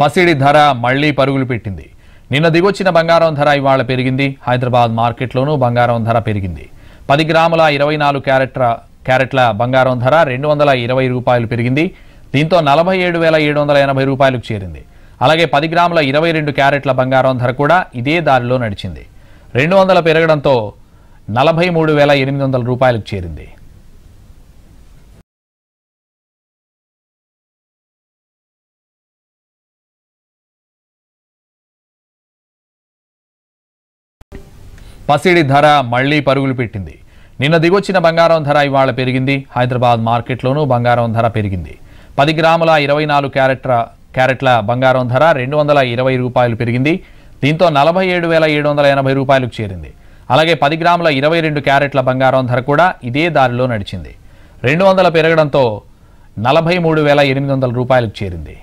పసిడి ధర మళ్లీ పరుగులు పెట్టింది నిన్న దిగొచ్చిన బంగారం ధర ఇవాళ పెరిగింది హైదరాబాద్ మార్కెట్లోనూ బంగారం ధర పెరిగింది పది గ్రాముల ఇరవై నాలుగు క్యారెట్ల క్యారెట్ల బంగారం ధర రెండు వందల ఇరవై రూపాయలు పెరిగింది దీంతో నలభై ఏడు వేల ఏడు వందల ఎనభై రూపాయలకు చేరింది అలాగే పది గ్రాముల ఇరవై రెండు క్యారెట్ల బంగారం ధర కూడా ఇదే దారిలో నడిచింది రెండు వందల పెరగడంతో నలభై మూడు వేల ఎనిమిది వందల రూపాయలకు చేరింది పసిడి ధర మళ్లీ పరుగులు పెట్టింది నిన్న దిగొచ్చిన బంగారం ధర ఇవాళ పెరిగింది హైదరాబాద్ మార్కెట్లోనూ బంగారం ధర పెరిగింది పది గ్రాముల ఇరవై నాలుగు క్యారెట్ల క్యారెట్ల బంగారం ధర రెండు వందల ఇరవై రూపాయలు పెరిగింది దీంతో నలభై ఏడు వేల ఏడు వందల ఎనభై రూపాయలకు చేరింది అలాగే పది గ్రాముల ఇరవై రెండు క్యారెట్ల బంగారం ధర కూడా ఇదే దారిలో నడిచింది రెండు వందల పెరగడంతో నలభై మూడు వేల ఎనిమిది వందల రూపాయలకు చేరింది